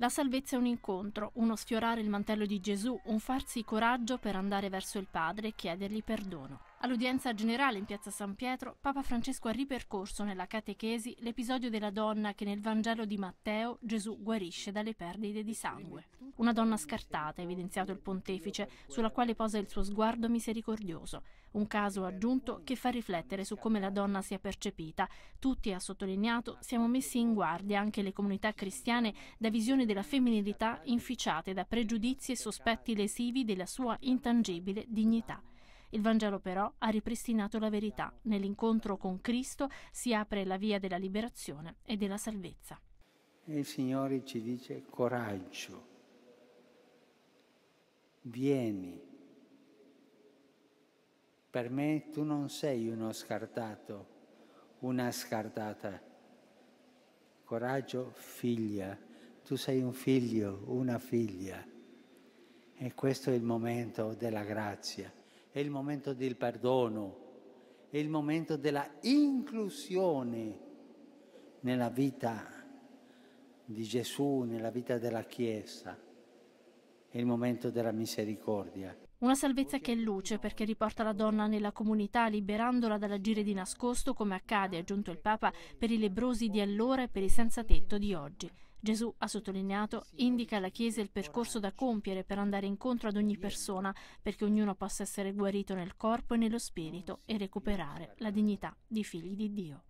La salvezza è un incontro, uno sfiorare il mantello di Gesù, un farsi coraggio per andare verso il Padre e chiedergli perdono. All'udienza generale in piazza San Pietro, Papa Francesco ha ripercorso nella catechesi l'episodio della donna che nel Vangelo di Matteo Gesù guarisce dalle perdite di sangue. Una donna scartata, ha evidenziato il pontefice, sulla quale posa il suo sguardo misericordioso. Un caso aggiunto che fa riflettere su come la donna sia percepita. Tutti, ha sottolineato, siamo messi in guardia anche le comunità cristiane da visioni della femminilità inficiate da pregiudizi e sospetti lesivi della sua intangibile dignità. Il Vangelo però ha ripristinato la verità. Nell'incontro con Cristo si apre la via della liberazione e della salvezza. E il Signore ci dice coraggio, vieni, per me tu non sei uno scartato, una scartata. Coraggio, figlia, tu sei un figlio, una figlia. E questo è il momento della grazia è il momento del perdono, è il momento della inclusione nella vita di Gesù, nella vita della Chiesa è il momento della misericordia. Una salvezza che è luce perché riporta la donna nella comunità liberandola dall'agire di nascosto come accade, ha aggiunto il Papa, per i lebrosi di allora e per i senza tetto di oggi. Gesù, ha sottolineato, indica alla Chiesa il percorso da compiere per andare incontro ad ogni persona, perché ognuno possa essere guarito nel corpo e nello spirito e recuperare la dignità di figli di Dio.